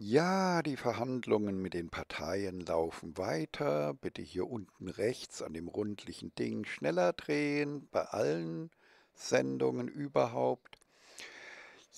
Ja, die Verhandlungen mit den Parteien laufen weiter. Bitte hier unten rechts an dem rundlichen Ding schneller drehen, bei allen Sendungen überhaupt.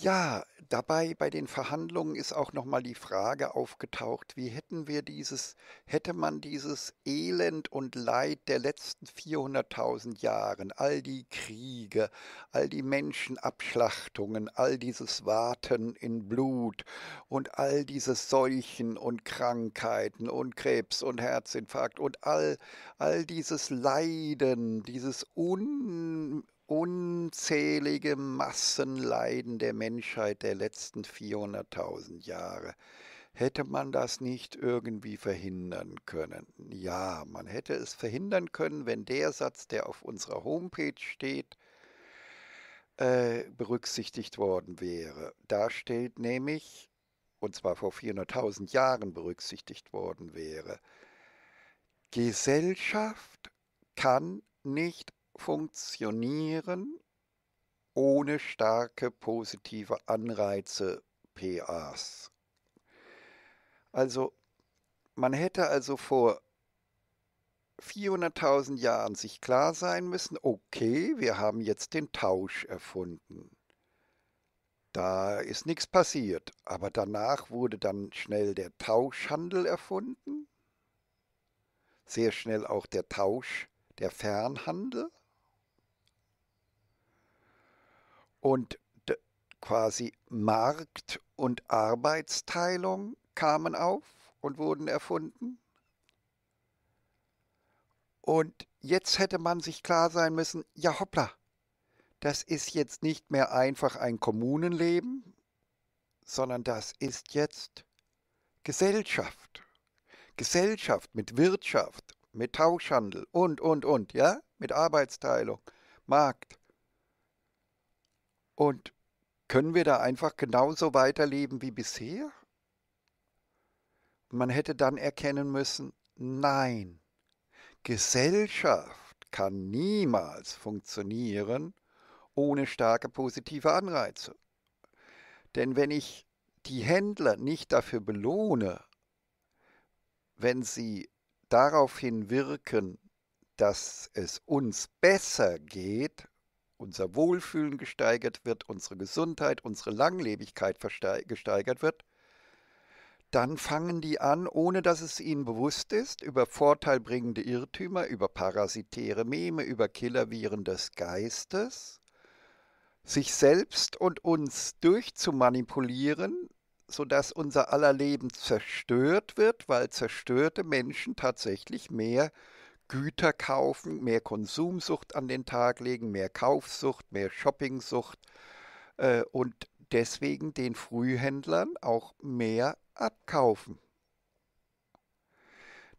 Ja, dabei bei den Verhandlungen ist auch nochmal die Frage aufgetaucht, wie hätten wir dieses, hätte man dieses Elend und Leid der letzten 400.000 Jahren, all die Kriege, all die Menschenabschlachtungen, all dieses Warten in Blut und all diese Seuchen und Krankheiten und Krebs und Herzinfarkt und all, all dieses Leiden, dieses un unzählige Massenleiden der Menschheit der letzten 400.000 Jahre. Hätte man das nicht irgendwie verhindern können? Ja, man hätte es verhindern können, wenn der Satz, der auf unserer Homepage steht, äh, berücksichtigt worden wäre. Da steht nämlich, und zwar vor 400.000 Jahren berücksichtigt worden wäre, Gesellschaft kann nicht funktionieren ohne starke positive Anreize PAs. Also man hätte also vor 400.000 Jahren sich klar sein müssen, okay, wir haben jetzt den Tausch erfunden. Da ist nichts passiert, aber danach wurde dann schnell der Tauschhandel erfunden, sehr schnell auch der Tausch, der Fernhandel Und quasi Markt- und Arbeitsteilung kamen auf und wurden erfunden. Und jetzt hätte man sich klar sein müssen, ja hoppla, das ist jetzt nicht mehr einfach ein Kommunenleben, sondern das ist jetzt Gesellschaft. Gesellschaft mit Wirtschaft, mit Tauschhandel und, und, und, ja, mit Arbeitsteilung, Markt. Und können wir da einfach genauso weiterleben wie bisher? Man hätte dann erkennen müssen, nein, Gesellschaft kann niemals funktionieren ohne starke positive Anreize. Denn wenn ich die Händler nicht dafür belohne, wenn sie daraufhin wirken, dass es uns besser geht, unser Wohlfühlen gesteigert wird, unsere Gesundheit, unsere Langlebigkeit gesteigert wird, dann fangen die an, ohne dass es ihnen bewusst ist, über vorteilbringende Irrtümer, über parasitäre Meme, über Killerviren des Geistes, sich selbst und uns durchzumanipulieren, sodass unser aller Leben zerstört wird, weil zerstörte Menschen tatsächlich mehr Güter kaufen, mehr Konsumsucht an den Tag legen, mehr Kaufsucht, mehr Shoppingsucht äh, und deswegen den Frühhändlern auch mehr abkaufen.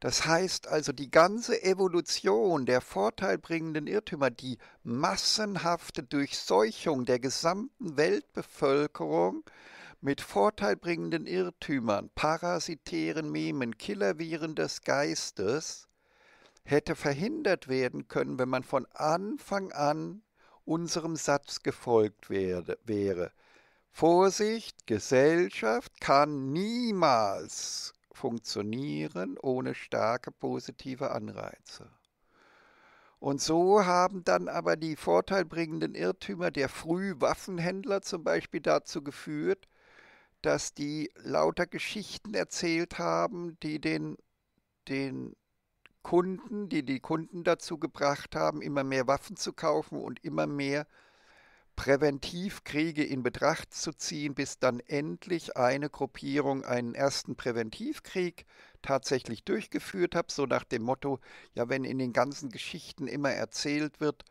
Das heißt also, die ganze Evolution der vorteilbringenden Irrtümer, die massenhafte Durchseuchung der gesamten Weltbevölkerung mit vorteilbringenden Irrtümern, parasitären Memen, Killerviren des Geistes, hätte verhindert werden können, wenn man von Anfang an unserem Satz gefolgt werde, wäre. Vorsicht, Gesellschaft kann niemals funktionieren ohne starke positive Anreize. Und so haben dann aber die vorteilbringenden Irrtümer der Frühwaffenhändler zum Beispiel dazu geführt, dass die lauter Geschichten erzählt haben, die den, den Kunden, die die Kunden dazu gebracht haben, immer mehr Waffen zu kaufen und immer mehr Präventivkriege in Betracht zu ziehen, bis dann endlich eine Gruppierung einen ersten Präventivkrieg tatsächlich durchgeführt hat, so nach dem Motto, ja, wenn in den ganzen Geschichten immer erzählt wird,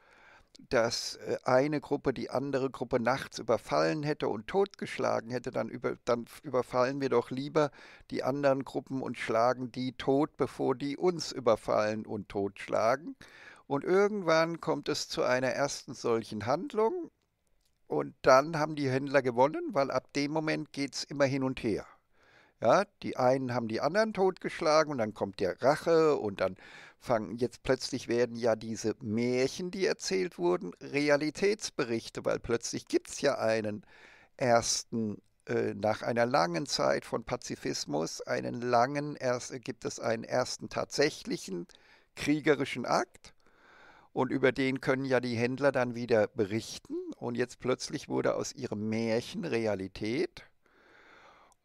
dass äh, eine Gruppe die andere Gruppe nachts überfallen hätte und totgeschlagen hätte, dann, über, dann überfallen wir doch lieber die anderen Gruppen und schlagen die tot, bevor die uns überfallen und totschlagen. Und irgendwann kommt es zu einer ersten solchen Handlung und dann haben die Händler gewonnen, weil ab dem Moment geht es immer hin und her. Ja, die einen haben die anderen totgeschlagen und dann kommt der Rache und dann fangen jetzt plötzlich werden ja diese Märchen, die erzählt wurden, Realitätsberichte, weil plötzlich gibt es ja einen ersten, äh, nach einer langen Zeit von Pazifismus, einen langen, erst, äh, gibt es einen ersten tatsächlichen kriegerischen Akt. Und über den können ja die Händler dann wieder berichten. Und jetzt plötzlich wurde aus ihrem Märchen Realität.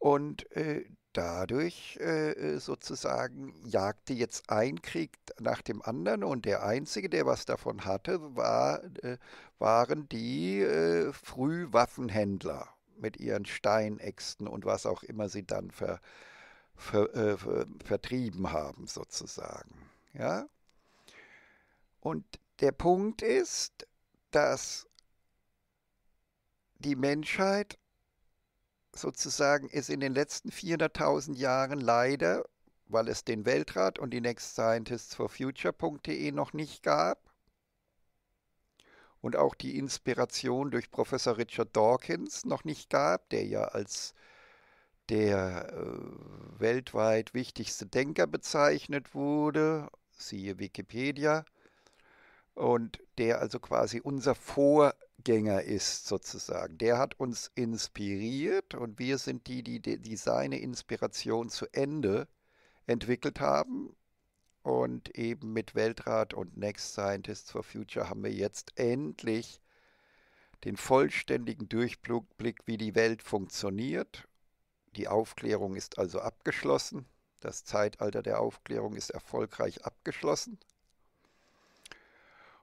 Und äh, dadurch äh, äh, sozusagen jagte jetzt ein Krieg nach dem anderen und der einzige, der was davon hatte, war, äh, waren die äh, Frühwaffenhändler mit ihren Steinäxten und was auch immer sie dann ver, ver, äh, ver, vertrieben haben sozusagen. Ja? Und der Punkt ist, dass die Menschheit sozusagen ist in den letzten 400.000 Jahren leider, weil es den Weltrat und die Next Scientists for Future.de noch nicht gab und auch die Inspiration durch Professor Richard Dawkins noch nicht gab, der ja als der äh, weltweit wichtigste Denker bezeichnet wurde, siehe Wikipedia, und der also quasi unser Vor Vorgänger ist sozusagen. Der hat uns inspiriert und wir sind die, die, die seine Inspiration zu Ende entwickelt haben. Und eben mit Weltrat und Next Scientists for Future haben wir jetzt endlich den vollständigen Durchblick, wie die Welt funktioniert. Die Aufklärung ist also abgeschlossen. Das Zeitalter der Aufklärung ist erfolgreich abgeschlossen.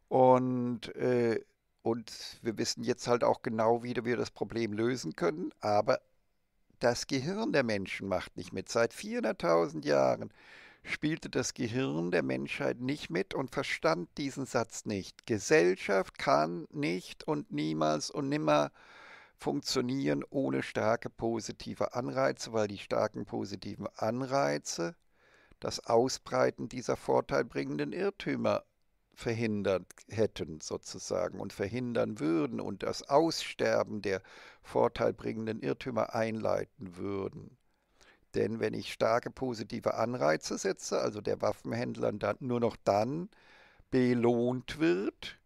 Und äh, und wir wissen jetzt halt auch genau, wie wir das Problem lösen können. Aber das Gehirn der Menschen macht nicht mit. Seit 400.000 Jahren spielte das Gehirn der Menschheit nicht mit und verstand diesen Satz nicht. Gesellschaft kann nicht und niemals und nimmer funktionieren ohne starke positive Anreize, weil die starken positiven Anreize das Ausbreiten dieser vorteilbringenden Irrtümer verhindert hätten sozusagen und verhindern würden und das Aussterben der vorteilbringenden Irrtümer einleiten würden. Denn wenn ich starke positive Anreize setze, also der Waffenhändler dann nur noch dann belohnt wird,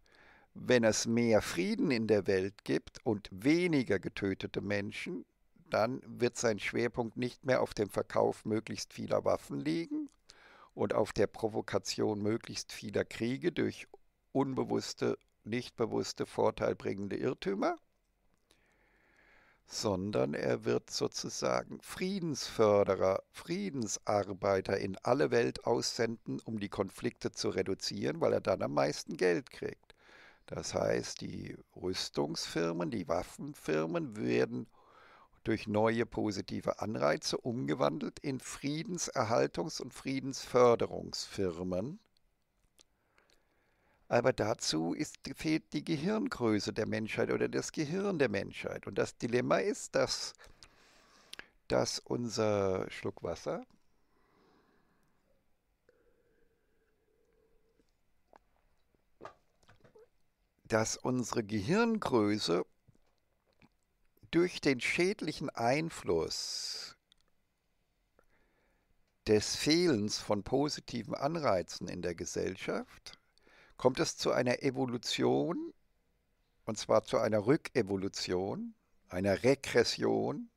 wenn es mehr Frieden in der Welt gibt und weniger getötete Menschen, dann wird sein Schwerpunkt nicht mehr auf dem Verkauf möglichst vieler Waffen liegen, und auf der Provokation möglichst vieler Kriege durch unbewusste, nicht bewusste, vorteilbringende Irrtümer, sondern er wird sozusagen Friedensförderer, Friedensarbeiter in alle Welt aussenden, um die Konflikte zu reduzieren, weil er dann am meisten Geld kriegt. Das heißt, die Rüstungsfirmen, die Waffenfirmen werden durch neue positive Anreize umgewandelt in Friedenserhaltungs- und Friedensförderungsfirmen. Aber dazu ist, fehlt die Gehirngröße der Menschheit oder das Gehirn der Menschheit. Und das Dilemma ist, dass, dass unser Schluck Wasser, dass unsere Gehirngröße durch den schädlichen Einfluss des Fehlens von positiven Anreizen in der Gesellschaft kommt es zu einer Evolution, und zwar zu einer Rückevolution, einer Regression,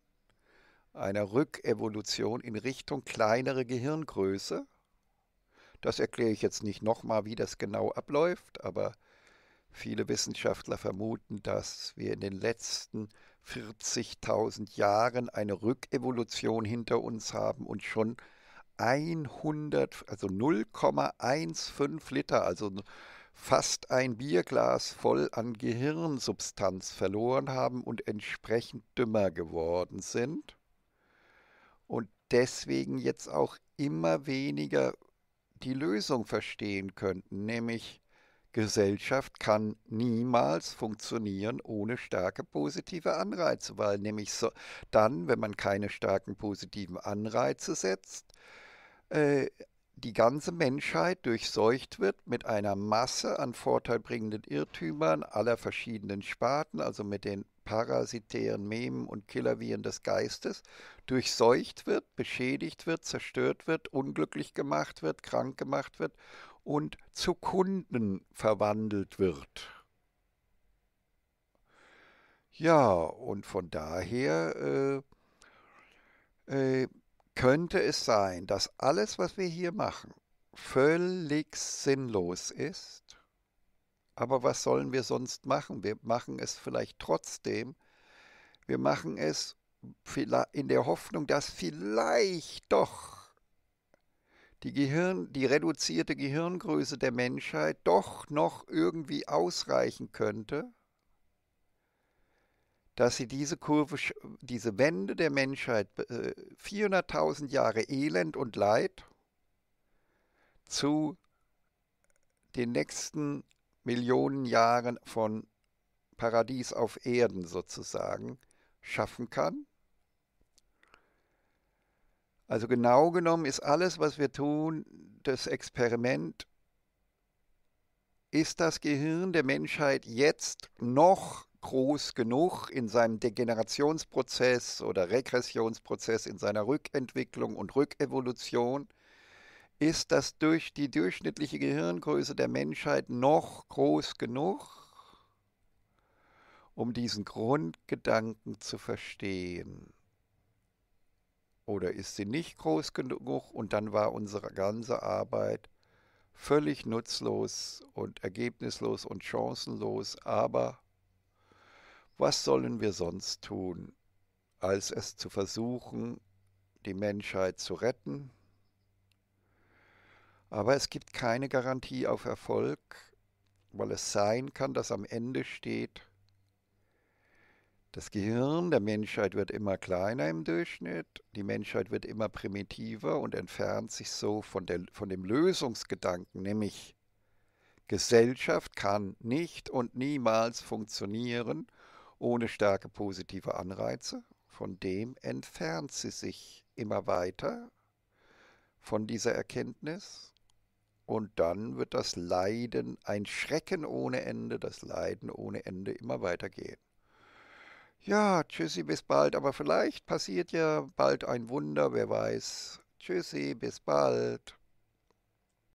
einer Rückevolution in Richtung kleinere Gehirngröße. Das erkläre ich jetzt nicht nochmal, wie das genau abläuft, aber viele Wissenschaftler vermuten, dass wir in den letzten 40.000 Jahren eine Rückevolution hinter uns haben und schon 100, also 0,15 Liter, also fast ein Bierglas voll an Gehirnsubstanz verloren haben und entsprechend dümmer geworden sind und deswegen jetzt auch immer weniger die Lösung verstehen könnten, nämlich Gesellschaft kann niemals funktionieren ohne starke positive Anreize, weil nämlich so, dann, wenn man keine starken positiven Anreize setzt, äh, die ganze Menschheit durchseucht wird mit einer Masse an vorteilbringenden Irrtümern aller verschiedenen Sparten, also mit den parasitären Memen und Killerviren des Geistes, durchseucht wird, beschädigt wird, zerstört wird, unglücklich gemacht wird, krank gemacht wird und zu Kunden verwandelt wird. Ja, und von daher äh, äh, könnte es sein, dass alles, was wir hier machen, völlig sinnlos ist. Aber was sollen wir sonst machen? Wir machen es vielleicht trotzdem. Wir machen es in der Hoffnung, dass vielleicht doch die, Gehirn, die reduzierte Gehirngröße der Menschheit doch noch irgendwie ausreichen könnte, dass sie diese Kurve, diese Wende der Menschheit, 400.000 äh, Jahre Elend und Leid, zu den nächsten Millionen Jahren von Paradies auf Erden sozusagen schaffen kann. Also genau genommen ist alles, was wir tun, das Experiment. Ist das Gehirn der Menschheit jetzt noch groß genug in seinem Degenerationsprozess oder Regressionsprozess, in seiner Rückentwicklung und Rückevolution? Ist das durch die durchschnittliche Gehirngröße der Menschheit noch groß genug, um diesen Grundgedanken zu verstehen? oder ist sie nicht groß genug und dann war unsere ganze Arbeit völlig nutzlos und ergebnislos und chancenlos, aber was sollen wir sonst tun, als es zu versuchen, die Menschheit zu retten? Aber es gibt keine Garantie auf Erfolg, weil es sein kann, dass am Ende steht, das Gehirn der Menschheit wird immer kleiner im Durchschnitt, die Menschheit wird immer primitiver und entfernt sich so von, der, von dem Lösungsgedanken, nämlich Gesellschaft kann nicht und niemals funktionieren ohne starke positive Anreize. Von dem entfernt sie sich immer weiter von dieser Erkenntnis. Und dann wird das Leiden, ein Schrecken ohne Ende, das Leiden ohne Ende immer weitergehen. Ja, tschüssi, bis bald. Aber vielleicht passiert ja bald ein Wunder, wer weiß. Tschüssi, bis bald.